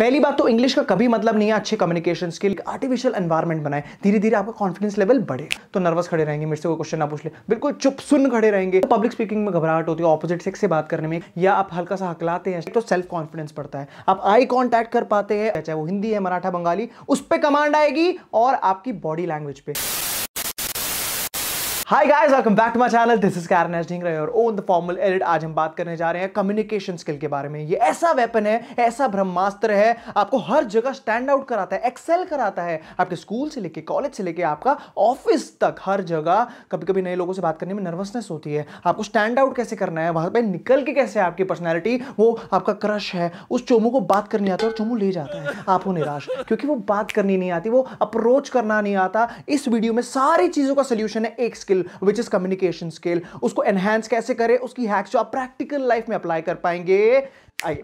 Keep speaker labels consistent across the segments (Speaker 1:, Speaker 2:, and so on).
Speaker 1: पहली बात तो इंग्लिश का कभी मतलब नहीं है अच्छे कम्युनिकेशन स्किल आर्टिफिशियल एनवायरमेंट बनाए धीरे धीरे आपका कॉन्फिडेंस लेवल बढ़े तो नर्वस खड़े रहेंगे मेरे से कोई क्वेश्चन ना पूछ ले बिल्कुल चुप सुन खड़े रहेंगे तो पब्लिक स्पीकिंग में घबराहट होती है ऑपोजिट सेक्स से बात करने में या आप हल्का सा हकलाते हैं तो सेल्फ कॉन्फिडेंस बढ़ता है आप आई कॉन्टैक्ट कर पाते हैं चाहे वो हिंदी है मराठा बंगाली उस पर कमांड आएगी और आपकी बॉडी लैंग्वेज पे hi guys welcome back to my channel this is Karen S और ओन द फॉर्मल एडिट आज हम बात करने जा रहे हैं कम्युनिकेशन स्किल के बारे में ये ऐसा वेपन है ऐसा ब्रह्मास्त्र है आपको हर जगह स्टैंड आउट कराता है एक्सेल कराता है आपके स्कूल से लेके कॉलेज से लेके आपका ऑफिस तक हर जगह कभी कभी नए लोगों से बात करने में नर्वसनेस होती है आपको स्टैंड आउट कैसे करना है वहां पर निकल के कैसे आपकी पर्सनैलिटी वो आपका क्रश है उस चोमू को बात करनी आता है और चोमू ले जाता है आप हो निराश क्योंकि वो बात करनी नहीं आती वो अप्रोच करना नहीं आता इस वीडियो में सारी चीज़ों का सोल्यूशन है एक skill skill which is communication skill उसको एनहेंस कैसे करें उसकी हैक्स जो आप प्रैक्टिकल लाइफ में अप्लाई कर पाएंगे आइए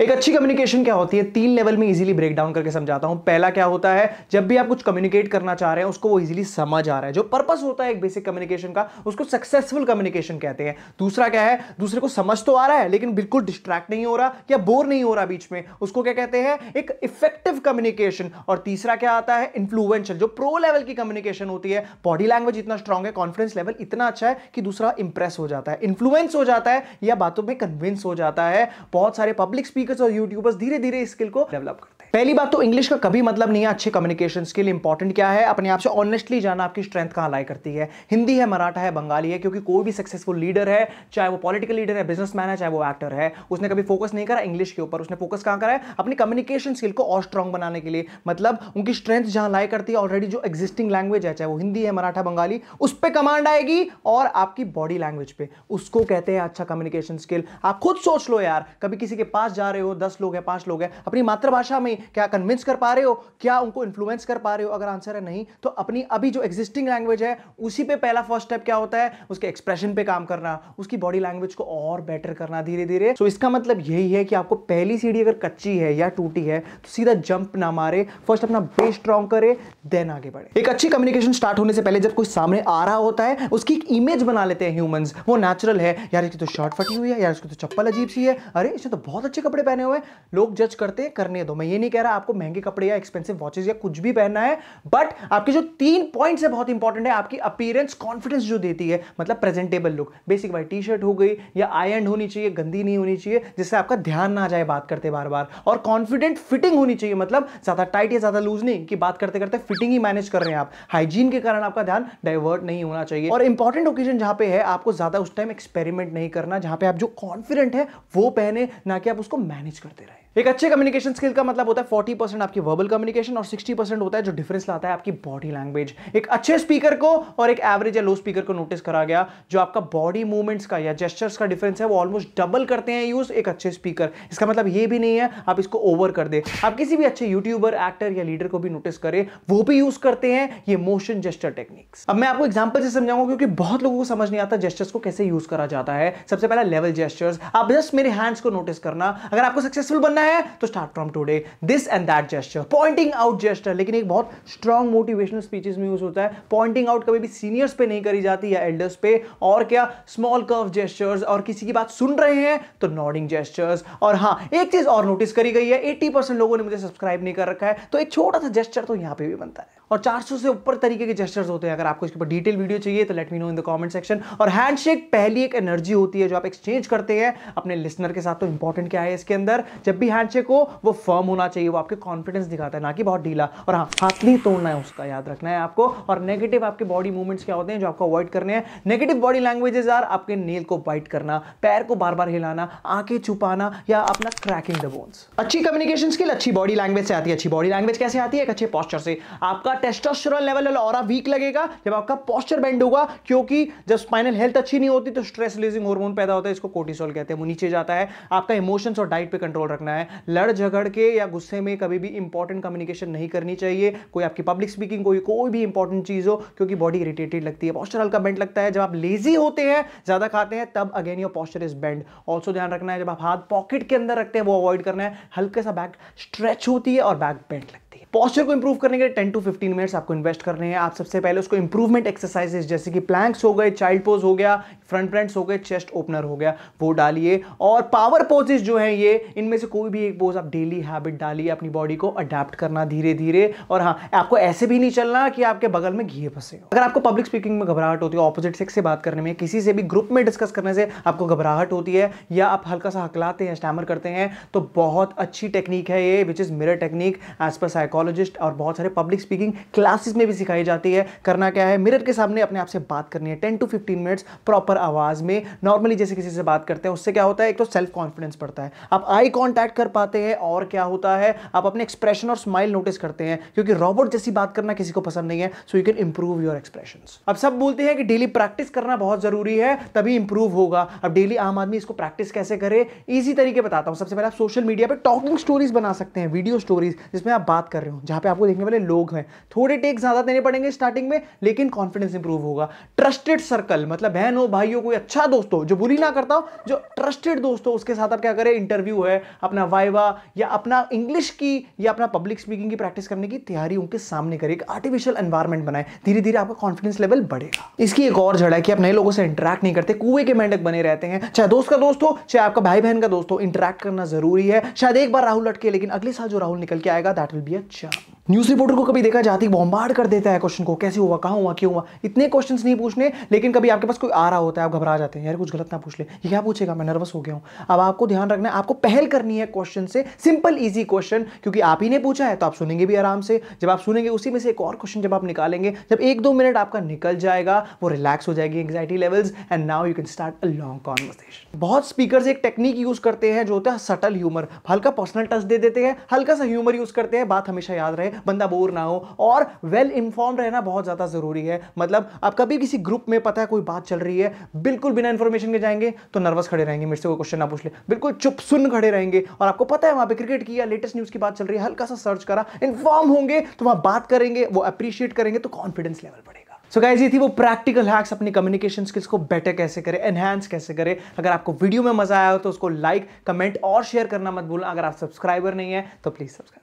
Speaker 1: एक अच्छी कम्युनिकेशन क्या होती है तीन लेवल में इजीली ब्रेक डाउन करके समझाता हूं पहला क्या होता है जब भी आप कुछ कम्युनिकेट करना चाह रहे हैं उसको वो इजीली समझ आ रहा है जो पर्पस होता है एक बेसिक कम्युनिकेशन का उसको सक्सेसफुल कम्युनिकेशन कहते हैं दूसरा क्या है दूसरे को समझ तो आ रहा है लेकिन बिल्कुल डिस्ट्रैक्ट नहीं हो रहा या बोर नहीं हो रहा बीच में उसको क्या कहते हैं एक इफेक्टिव कम्युनिकेशन और तीसरा क्या आता है इन्फ्लुएंशियल जो प्रो लेवल की कम्युनिकेशन होती है बॉडी लैंग्वेज इतना स्ट्रांग है कॉन्फिडेंस लेवल इतना अच्छा है कि दूसरा इंप्रेस हो जाता है इन्फ्लुएंस हो जाता है या बातों में कन्विंस हो जाता है बहुत सारे पब्लिक स्पीक स्पीकर्स और यूट्यूबर्स धीरे धीरे स्किल को डेवलप कर पहली बात तो इंग्लिश का कभी मतलब नहीं है अच्छे कम्युनिकेशन स्किल इंपॉर्टेंट क्या है अपने आप से ऑनेस्टली जाना आपकी स्ट्रेंथ कहाँ लाई करती है हिंदी है मराठा है बंगाली है क्योंकि कोई भी सक्सेसफुल लीडर है चाहे वो पॉलिटिकल लीडर है बिजनेसमैन है चाहे वो एक्टर है उसने कभी फोकस नहीं करा इंग्लिश के ऊपर उसने फोकस कहाँ करा है अपनी कम्युनिकेशन स्किल को और स्ट्रॉन्ग बनाने के लिए मतलब उनकी स्ट्रेंथ जहाँ लाई करती है ऑलरेडी जो एग्जिस्टिंग लैंग्वेज है चाहे वो हिंदी है मराठा बंगाली उस पर कमांड आएगी और आपकी बॉडी लैंग्वेज पे उसको कहते हैं अच्छा कम्युनिकेशन स्किल आप खुद सोच लो यार कभी किसी के पास जा रहे हो दस लोग हैं पाँच लोग हैं अपनी मातृभाषा में क्या कन्विंस कर पा रहे हो क्या उनको इन्फ्लुएंस कर पा रहे हो अगर आंसर है नहीं तो अपनी अभी जो एग्जिस्टिंग लैंग्वेज है उसी पे पहला फर्स्ट स्टेप क्या होता है उसके एक्सप्रेशन पे काम करना उसकी बॉडी लैंग्वेज को और बेटर करना धीरे धीरे सो so, इसका मतलब यही है कि आपको पहली सीढ़ी अगर कच्ची है या टूटी है तो सीधा जंप ना मारे फर्स्ट अपना बेस स्ट्रॉन्ग करे देन आगे बढ़े एक अच्छी कम्युनिकेशन स्टार्ट होने से पहले जब कोई सामने आ रहा होता है उसकी एक इमेज बना लेते हैं ह्यूमंस वो नेचुरल है यार इसकी तो शर्ट फटी हुई है यार इसकी तो चप्पल अजीब सी है अरे इसने तो बहुत अच्छे कपड़े पहने हुए लोग जज करते हैं करने दो मैं ये नहीं नहीं कह रहा आपको महंगे कपड़े या एक्सपेंसिव वॉचेस या कुछ भी पहनना है बट आपके जो तीन पॉइंट्स है बहुत इंपॉर्टेंट है आपकी अपीयरेंस कॉन्फिडेंस जो देती है मतलब प्रेजेंटेबल लुक बेसिक भाई टी शर्ट हो गई या आयन होनी चाहिए गंदी नहीं होनी चाहिए जिससे आपका ध्यान ना जाए बात करते बार बार और कॉन्फिडेंट फिटिंग होनी चाहिए मतलब ज़्यादा टाइट या ज़्यादा लूज नहीं कि बात करते करते फिटिंग ही मैनेज कर रहे हैं आप हाइजीन के कारण आपका ध्यान डाइवर्ट नहीं होना चाहिए और इंपॉर्टेंट ओकेजन जहां पे है आपको ज़्यादा उस टाइम एक्सपेरिमेंट नहीं करना जहां पे आप जो कॉन्फिडेंट है वो पहने ना कि आप उसको मैनेज करते रहे एक अच्छे कम्युनिकेशन स्किल का मतलब होता है 40 परसेंट आपकी वर्बल कम्युनिकेशन और 60 परसेंट होता है जो डिफरेंस लाता है आपकी बॉडी लैंग्वेज एक अच्छे स्पीकर को और एक एवरेज या लो स्पीकर को नोटिस करा गया जो आपका बॉडी मूवमेंट्स का या जेस्टर्स का डिफरेंस है वो ऑलमोस्ट डबल करते हैं यूज एक अच्छे स्पीकर इसका मतलब ये भी नहीं है आप इसको ओवर कर दे आप किसी भी अच्छे यूट्यूबर एक्टर या लीडर को भी नोटिस करें वो भी यूज करते हैं ये मोशन जेस्टर टेक्निक्स अब मैं आपको एग्जाम्पल से समझाऊंगा क्योंकि बहुत लोगों को समझ नहीं आता जेस्टर्स को कैसे यूज करा जाता है सबसे पहला लेवल जेस्टर्स आप जस्ट मेरे हैंड्स को नोटिस करना अगर आपको सक्सेसफुल बनना करना है तो start from today this and that gesture pointing out gesture लेकिन एक बहुत स्ट्रॉन्ग मोटिवेशनल स्पीचेस में यूज होता है पॉइंटिंग आउट कभी भी सीनियर्स पे नहीं करी जाती या एल्डर्स पे और क्या स्मॉल कर्व जेस्टर्स और किसी की बात सुन रहे हैं तो नॉडिंग जेस्टर्स और हाँ एक चीज और नोटिस करी गई है एट्टी लोगों ने मुझे सब्सक्राइब नहीं कर रखा है तो एक छोटा सा जेस्टर तो यहाँ पे भी बनता है और 400 से ऊपर तरीके के जेस्टर्स होते हैं अगर आपको इसके ऊपर डिटेल वीडियो चाहिए तो let me know in the comment section और हैंडशेक पहली एक एनर्जी होती है जो आप एक्सचेंज करते हैं अपने लिसनर के साथ तो इंपॉर्टेंट क्या है इसके अंदर जब भी हैंडशेक हो वो फर्म होना चाहिए वो आपके कॉन्फिडेंस दिखाता है ना कि बहुत ढीला और हाँ हाथ नहीं तोड़ना है उसका याद रखना है आपको और नेगेटिव आपके बॉडी मूवमेंट्स क्या होते हैं जो आपको अवॉइड करने हैं नेगेटिव बॉडी लैंग्वेजेस आर आपके नील को बाइट करना पैर को बार बार हिलाना आंखें छुपाना या अपना क्रैकिंग द बोन्स अच्छी कम्युनिकेशन स्किल अच्छी बॉडी लैंग्वेज से आती है अच्छी बॉडी लैंग्वेज कैसे आती है एक अच्छे पॉस्चर से आपका टेस्टोस्टेरोन लेवल और वीक लगेगा जब आपका पॉस्चर बेंड होगा क्योंकि जब स्पाइनल हेल्थ अच्छी नहीं होती तो स्ट्रेस रिलीजिंग हार्मोन पैदा होता है इसको कोर्टिसोल कहते हैं वो नीचे जाता है आपका इमोशंस और डाइट पे कंट्रोल रखना है है लड़ झगड़ के या गुस्से में कभी भी इंपॉर्टेंट कम्युनिकेशन नहीं करनी चाहिए कोई आपकी पब्लिक स्पीकिंग कोई कोई भी इंपॉर्टेंट चीज़ हो क्योंकि बॉडी इरिटेटेड लगती है पॉस्चर हल्का बेंड लगता है जब आप लेजी होते हैं ज़्यादा खाते हैं तब again your posture is bend also ध्यान रखना है जब आप हाथ पॉकेट के अंदर रखते हैं वो अवॉइड करना है हल्के सा बैक स्ट्रेच होती है और बैक बेंड लगता है पॉस्चर को इंप्रूव करने के लिए टेन टू फिफ्टीन मिनट्स आपको इन्वेस्ट करने हैं आप सबसे पहले उसको इंप्रूवमेंट एक्सरसाइजेस जैसे कि प्लैंक्स हो गए चाइल्ड पोज हो गया फ्रंट प्रेंट्स हो गए चेस्ट ओपनर हो गया वो डालिए और पावर पोजेस जो हैं ये इनमें से कोई भी एक पोज आप डेली हैबिट डालिए अपनी बॉडी को अडेप्ट करना धीरे धीरे और हाँ आपको ऐसे भी नहीं चलना कि आपके बगल में घी फंसे अगर आपको पब्लिक स्पीकिंग में घबराहट होती है ऑपोजिट सेक्स से बात करने में किसी से भी ग्रुप में डिस्कस करने से आपको घबराहट होती है या आप हल्का सा हकलाते हैं स्टैमर करते हैं तो बहुत अच्छी टेक्निक है ये which is mirror technique as per psycho psychologist और बहुत सारे पब्लिक स्पीकिंग क्लासेस में भी सिखाई जाती है करना क्या है मिरर के सामने अपने आप से बात करनी है ten to fifteen minutes proper आवाज़ में नॉर्मली जैसे किसी से बात करते हैं उससे क्या होता है एक तो सेल्फ कॉन्फिडेंस बढ़ता है आप आई कॉन्टैक्ट कर पाते हैं और क्या होता है आप अपने एक्सप्रेशन और स्माइल नोटिस करते हैं क्योंकि रॉबोट जैसी बात करना किसी को पसंद नहीं है so you can improve your expression अब सब बोलते हैं कि डेली प्रैक्टिस करना बहुत ज़रूरी है तभी इंप्रूव होगा अब डेली आम आदमी इसको प्रैक्टिस कैसे करे इजी तरीके बताता हूं सबसे पहले आप सोशल मीडिया पर टॉकिंग स्टोरीज बना सकते हैं वीडियो स्टोरीज जिसमें आप बात कर रहे हो हो जहां पे आपको देखने वाले लोग हैं थोड़े टेक ज़्यादा देने तो पड़ेंगे स्टार्टिंग में लेकिन कॉन्फिडेंस इंप्रूव होगा ट्रस्टेड सर्कल मतलब बहन हो भाई हो कोई अच्छा दोस्त हो जो बुरी ना करता हो जो ट्रस्टेड दोस्त हो उसके साथ आप क्या करें इंटरव्यू है अपना वाइवा या अपना इंग्लिश की या अपना पब्लिक स्पीकिंग की प्रैक्टिस करने की तैयारी उनके सामने करें एक आर्टिफिशियल एनवायरमेंट बनाए धीरे धीरे आपका कॉन्फिडेंस लेवल बढ़ेगा इसकी एक और जड़ है कि आप नए लोगों से इंटरेक्ट नहीं करते कुएं के मेंढक बने रहते हैं चाहे दोस्त का दोस्त हो चाहे आपका भाई बहन का दोस्त हो इंटरेक्ट करना जरूरी है शायद एक बार राहुल लटके लेकिन अगले साल जो राहुल निकल के आएगा that will be a shop. News reporter को कभी देखा जाती बॉम्बार्ड कर देता है क्वेश्चन को कैसे हुआ कहाँ हुआ क्यों हुआ इतने क्वेश्चन नहीं पूछने लेकिन कभी आपके पास कोई आ रहा होता है आप घबरा जाते हैं यार कुछ गलत ना पूछ ले ये क्या पूछेगा मैं नर्वस हो गया हूँ अब आपको ध्यान रखना है आपको पहल करनी है क्वेश्चन से सिंपल ईजी क्वेश्चन क्योंकि आप ही ने पूछा है तो आप सुनेंगे भी आराम से जब आप सुनेंगे उसी में से एक और क्वेश्चन जब आप निकालेंगे जब एक दो मिनट आपका निकल जाएगा वो रिलैक्स हो जाएगी anxiety levels and now you can start a long conversation बहुत स्पीकर एक टेक्निक यूज करते हैं जो होता है सटल ह्यूमर हल्का पर्सनल टच दे देते हैं हल्का सा ह्यूमर यूज करते हैं बात हमेशा याद रहे बंदा बोर ना हो और वेल इन्फॉर्म रहना बहुत ज़्यादा ज़रूरी है मतलब आप कभी किसी ग्रुप में पता है कोई बात चल रही है बिल्कुल बिना इन्फॉर्मेशन के जाएंगे तो नर्वस खड़े रहेंगे मेरे से कोई क्वेश्चन ना पूछ ले बिल्कुल चुप सुन खड़े रहेंगे और आपको पता है वहाँ पर क्रिकेट की या लेटेस्ट न्यूज़ की बात चल रही है हल्का सा सर्च करा इन्फॉर्म होंगे तो वहाँ बात करेंगे वो अप्रिशिएट करेंगे तो कॉन्फिडेंस लेवल बढ़ेगा सो so गाइज ये थी वो प्रैक्टिकल हैक्स अपनी कम्युनिकेशन स्किल्स को बेटर कैसे करें एनहैंस कैसे करें अगर आपको वीडियो में मजा आया हो तो उसको लाइक कमेंट और शेयर करना मत भूलना अगर आप सब्सक्राइबर नहीं है तो प्लीज़ सब्सक्राइब